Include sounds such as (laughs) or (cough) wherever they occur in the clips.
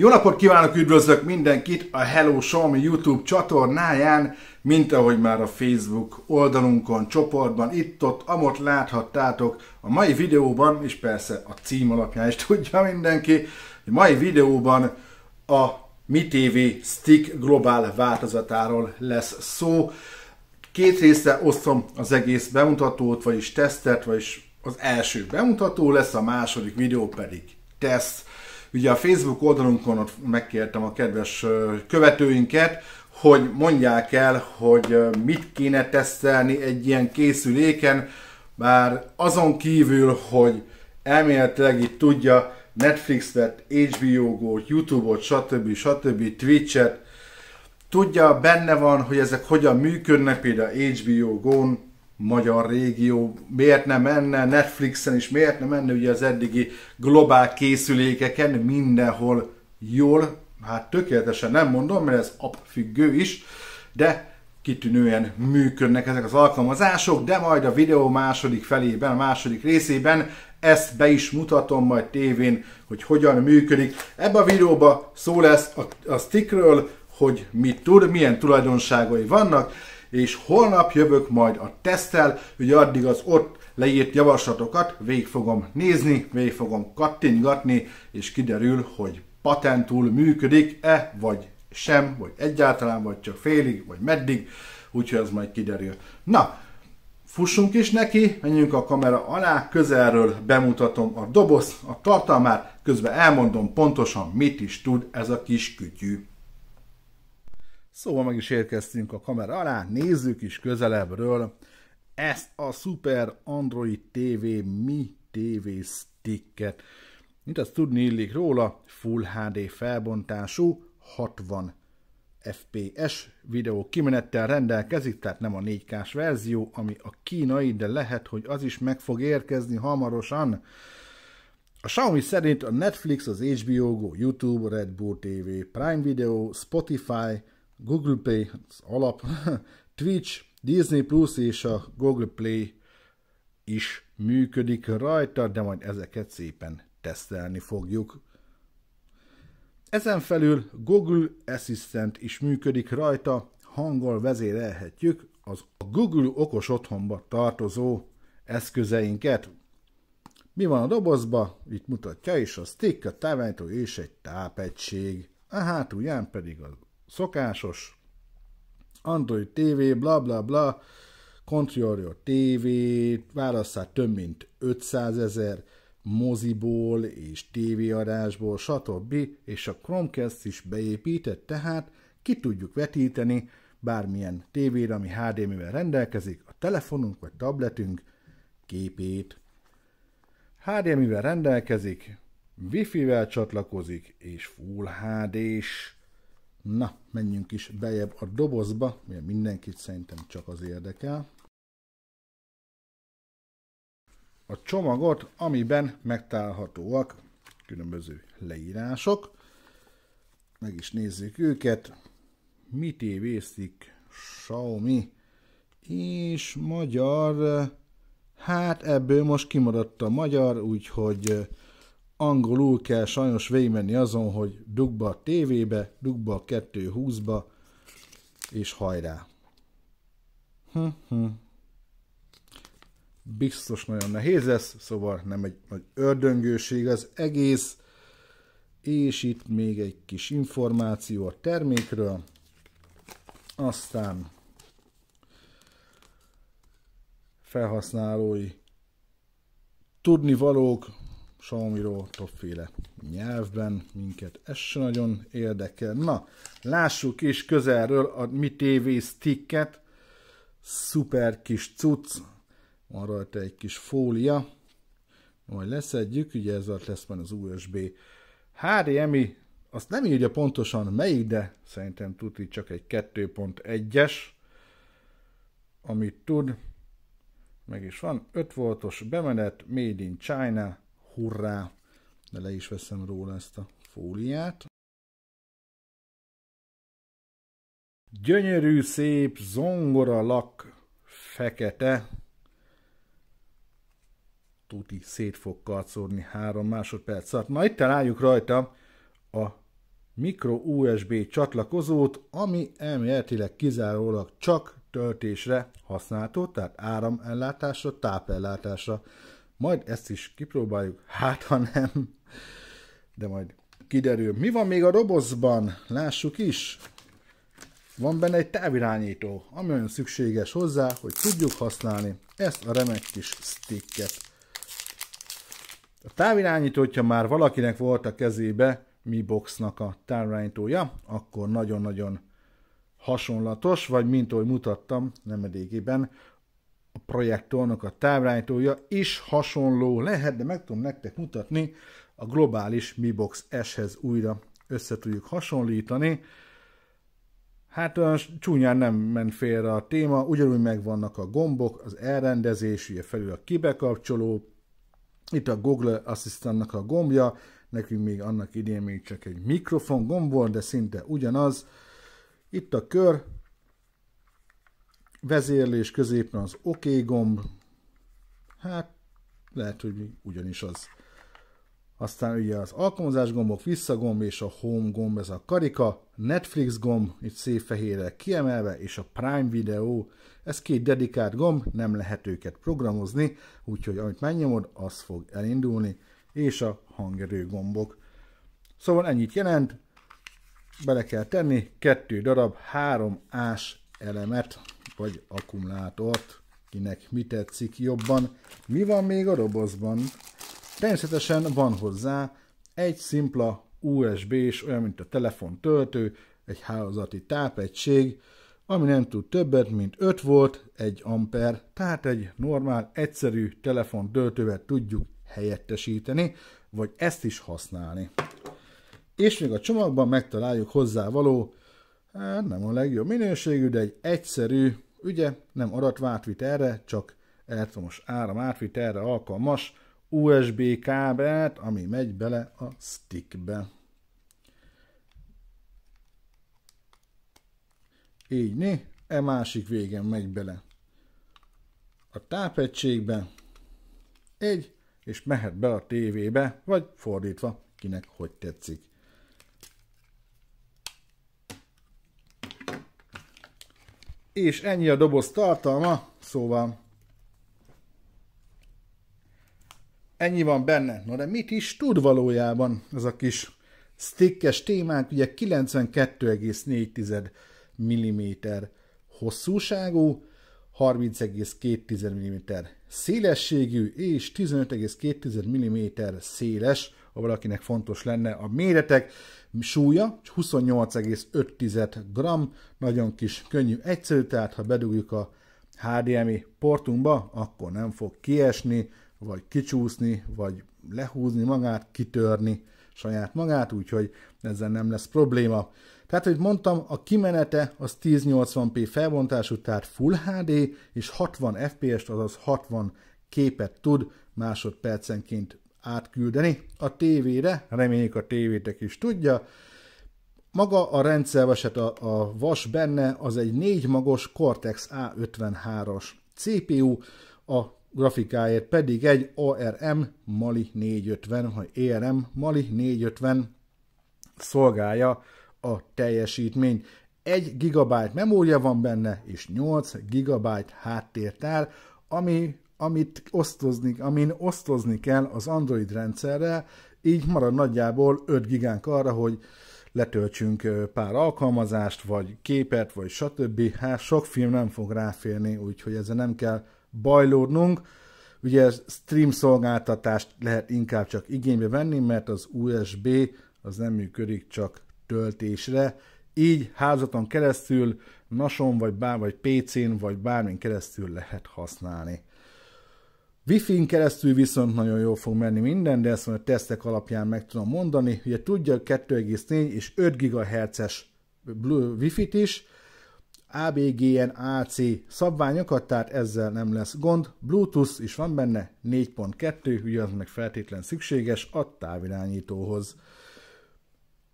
Jó napot kívánok, üdvözlök mindenkit a Hello Xiaomi YouTube csatornáján, mint ahogy már a Facebook oldalunkon, csoportban, itt-ott, amott láthattátok a mai videóban, és persze a cím alapján is (laughs) tudja mindenki, hogy mai videóban a Mi TV Stick Global változatáról lesz szó. Két részre osztom az egész bemutatót, vagyis tesztet, vagyis az első bemutató lesz, a második videó pedig teszt. Ugye a Facebook oldalunkon ott megkértem a kedves követőinket, hogy mondják el, hogy mit kéne tesztelni egy ilyen készüléken, bár azon kívül, hogy elméletileg itt tudja Netflixet, HBO t YouTube-ot, stb. stb. Twitch-et, tudja, benne van, hogy ezek hogyan működnek, például HBO Go-n, magyar régió, miért nem menne, Netflixen is miért nem menne, ugye az eddigi globál készülékeken mindenhol jól, hát tökéletesen nem mondom, mert ez app függő is, de kitűnően működnek ezek az alkalmazások, de majd a videó második felében, a második részében ezt be is mutatom majd tévén, hogy hogyan működik. Ebben a videóban szó lesz a, a stickről, hogy mit tud, milyen tulajdonságai vannak, és holnap jövök majd a tesztel, ugye addig az ott leírt javaslatokat végig fogom nézni, végig fogom kattintgatni, és kiderül, hogy patentul működik-e, vagy sem, vagy egyáltalán, vagy csak félig, vagy meddig, úgyhogy ez majd kiderül. Na, fussunk is neki, menjünk a kamera alá, közelről bemutatom a doboz, a tartalmát, közben elmondom pontosan, mit is tud ez a kis kütyű. Szóval meg is érkeztünk a kamera alá, nézzük is közelebbről ezt a Super Android TV Mi TV Sticket. Mint azt tudni illik róla, Full HD felbontású 60 FPS videó kimenettel rendelkezik, tehát nem a 4K-s verzió, ami a kínai, de lehet, hogy az is meg fog érkezni hamarosan. A Xiaomi szerint a Netflix, az HBO Go, YouTube, Red Bull TV, Prime Video, Spotify, Google Play, az alap, (laughs) Twitch, Disney Plus és a Google Play is működik rajta, de majd ezeket szépen tesztelni fogjuk. Ezen felül Google Assistant is működik rajta, hanggal vezérelhetjük az a Google okos otthonba tartozó eszközeinket. Mi van a dobozba? Itt mutatja is a stick, a távirányító és egy tápegység. A hátulján pedig az szokásos Android TV, bla bla bla, control your TV, válasszál több mint 500 ezer moziból és TV adásból, stb. és a Chromecast is beépített, tehát ki tudjuk vetíteni bármilyen tévére, ami HDMI-vel rendelkezik, a telefonunk vagy tabletünk képét. HDMI-vel rendelkezik, Wi-Fi-vel csatlakozik, és Full HD-s Na, menjünk is bejebb a dobozba, mert mindenkit szerintem csak az érdekel. A csomagot, amiben megtalálhatóak különböző leírások. Meg is nézzük őket. Mit évészik Xiaomi és magyar, hát ebből most kimaradt a magyar, úgyhogy angolul kell sajnos végigmenni azon, hogy dugba a tévébe, dugba a 220-ba, és hajrá. Hm, hm. Biztos nagyon nehéz lesz, szóval nem egy nagy ördöngőség az egész. És itt még egy kis információ a termékről. Aztán felhasználói tudnivalók, Xiaomi-ról többféle nyelvben, minket ez se nagyon érdekel. Na, lássuk is közelről a Mi TV sticket, szuper kis cucc, van rajta egy kis fólia, majd leszedjük, ugye ez lesz már az USB HDMI, azt nem írja pontosan melyik, de szerintem tuti csak egy 2.1-es, amit tud, meg is van, 5 voltos bemenet, Made in China, hurrá! De le is veszem róla ezt a fóliát. Gyönyörű, szép zongora lak, fekete. Tuti szét fog karcolni három másodperc alatt. Na itt álljuk rajta a mikro USB csatlakozót, ami elméletileg kizárólag csak töltésre használható, tehát áramellátásra, tápellátásra majd ezt is kipróbáljuk, hát ha nem, de majd kiderül. Mi van még a dobozban? Lássuk is. Van benne egy távirányító, ami olyan szükséges hozzá, hogy tudjuk használni ezt a remek kis sticket. A távirányító, hogyha már valakinek volt a kezébe Mi Boxnak a távirányítója, akkor nagyon-nagyon hasonlatos, vagy mint ahogy mutattam nem nemrégiben a projektornak a távrányítója is hasonló lehet, de meg tudom nektek mutatni, a globális Mi Box S-hez újra össze tudjuk hasonlítani. Hát olyan csúnyán nem ment félre a téma, ugyanúgy megvannak a gombok, az elrendezés, ugye felül a kibekapcsoló, itt a Google Assistantnak a gombja, nekünk még annak idén még csak egy mikrofon gomb volt, de szinte ugyanaz. Itt a kör, vezérlés középen az OK gomb, hát lehet, hogy ugyanis az. Aztán ugye az alkalmazás gombok, visszagomb és a home gomb, ez a karika, Netflix gomb, itt szép fehérre kiemelve, és a Prime Video, ez két dedikált gomb, nem lehet őket programozni, úgyhogy amit megnyomod, az fog elindulni, és a hangerő gombok. Szóval ennyit jelent, bele kell tenni kettő darab 3 ás elemet vagy akkumulátort, kinek mi tetszik jobban. Mi van még a dobozban? Természetesen van hozzá egy szimpla USB és olyan, mint a telefon töltő, egy hálózati tápegység, ami nem tud többet, mint 5 volt, 1 amper, tehát egy normál, egyszerű telefon töltővel tudjuk helyettesíteni, vagy ezt is használni. És még a csomagban megtaláljuk hozzávaló, hát nem a legjobb minőségű, de egy egyszerű Ugye nem adatvátvit erre, csak elektromos áram erre alkalmas USB kábelt, ami megy bele a stickbe. Így né, e másik végén megy bele a tápegységbe, egy, és mehet be a tévébe, vagy fordítva, kinek hogy tetszik. és ennyi a doboz tartalma, szóval ennyi van benne. Na de mit is tud valójában ez a kis stickes témánk? Ugye 92,4 mm hosszúságú, 30,2 mm szélességű és 15,2 mm széles ha valakinek fontos lenne a méretek. Súlya 28,5 g, nagyon kis, könnyű, egyszerű, tehát ha bedugjuk a HDMI portunkba, akkor nem fog kiesni, vagy kicsúszni, vagy lehúzni magát, kitörni saját magát, úgyhogy ezzel nem lesz probléma. Tehát, hogy mondtam, a kimenete az 1080p felbontású, tehát Full HD, és 60 FPS-t, azaz 60 képet tud másodpercenként átküldeni a tévére, reméljük a tévétek is tudja. Maga a rendszer, a, a vas benne, az egy négy magos Cortex A53-as CPU, a grafikáért pedig egy ARM Mali 450, vagy ARM Mali 450 szolgálja a teljesítmény. 1 GB memória van benne, és 8 GB háttértár, ami amit osztozni, amin osztozni kell az Android rendszerre, így marad nagyjából 5 gigánk arra, hogy letöltsünk pár alkalmazást, vagy képet, vagy stb. Hát sok film nem fog ráférni, úgyhogy ezzel nem kell bajlódnunk. Ugye stream szolgáltatást lehet inkább csak igénybe venni, mert az USB az nem működik csak töltésre. Így házaton keresztül, nason vagy bár, vagy PC-n, vagy bármin keresztül lehet használni. Wi-Fi-n keresztül viszont nagyon jól fog menni minden, de ezt a tesztek alapján meg tudom mondani. Ugye tudja 2,4 és 5 GHz-es Wi-Fi-t is, ABGN AC szabványokat, tehát ezzel nem lesz gond. Bluetooth is van benne, 4.2, ugye az meg feltétlen szükséges a távirányítóhoz.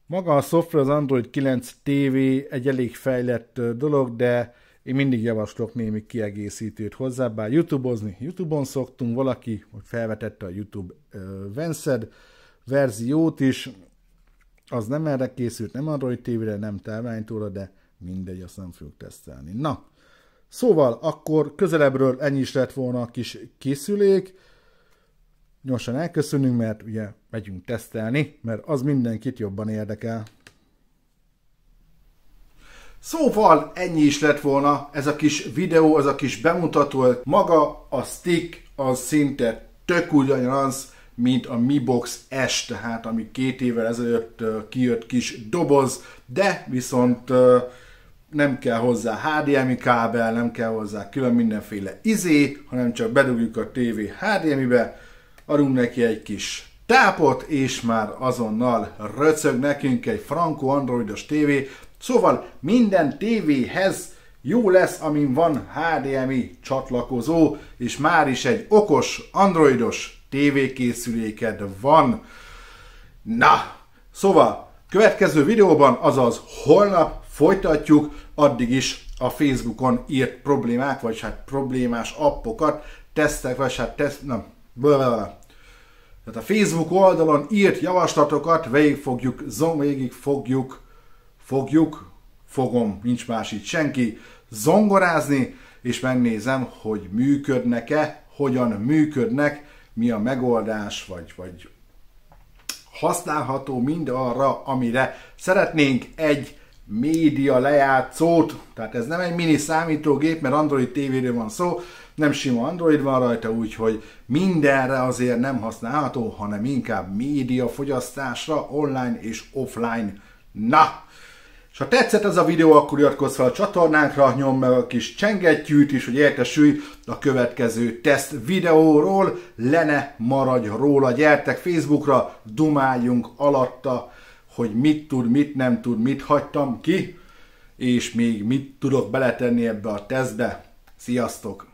Maga a szoftver az Android 9 TV egy elég fejlett dolog, de én mindig javaslok némi kiegészítőt hozzá, bár YouTube-ozni. YouTube-on szoktunk, valaki felvetette a YouTube uh, Venced verziót is, az nem erre készült, nem Android TV-re, nem táványtóra, de mindegy, azt nem fogjuk tesztelni. Na, szóval akkor közelebbről ennyi is lett volna a kis készülék. Gyorsan elköszönünk, mert ugye megyünk tesztelni, mert az mindenkit jobban érdekel. Szóval ennyi is lett volna ez a kis videó, ez a kis bemutató. Maga a stick az szinte tök ugyanaz, mint a Mi Box S, tehát ami két évvel ezelőtt kijött kis doboz, de viszont nem kell hozzá HDMI kábel, nem kell hozzá külön mindenféle izé, hanem csak bedugjuk a TV HDMI-be, adunk neki egy kis tápot, és már azonnal röcög nekünk egy franco androidos TV. Szóval minden tévéhez jó lesz, amin van HDMI csatlakozó, és már is egy okos, androidos tévékészüléked van. Na, szóval következő videóban, azaz holnap folytatjuk, addig is a Facebookon írt problémák, vagy hát problémás appokat, tesztek, vagy hát teszt, nem, blablabla. Tehát a Facebook oldalon írt javaslatokat végig fogjuk, zoom végig fogjuk fogjuk, fogom, nincs más itt senki, zongorázni, és megnézem, hogy működnek-e, hogyan működnek, mi a megoldás, vagy, vagy használható mind arra, amire szeretnénk egy média lejátszót, tehát ez nem egy mini számítógép, mert Android tv van szó, nem sima Android van rajta, úgyhogy mindenre azért nem használható, hanem inkább média fogyasztásra online és offline. Na, és ha tetszett ez a videó, akkor iratkozz fel a csatornánkra, nyomd meg a kis csengettyűt is, hogy értesülj a következő teszt videóról. Lene maradj róla, gyertek Facebookra, dumáljunk alatta, hogy mit tud, mit nem tud, mit hagytam ki, és még mit tudok beletenni ebbe a tesztbe. Sziasztok!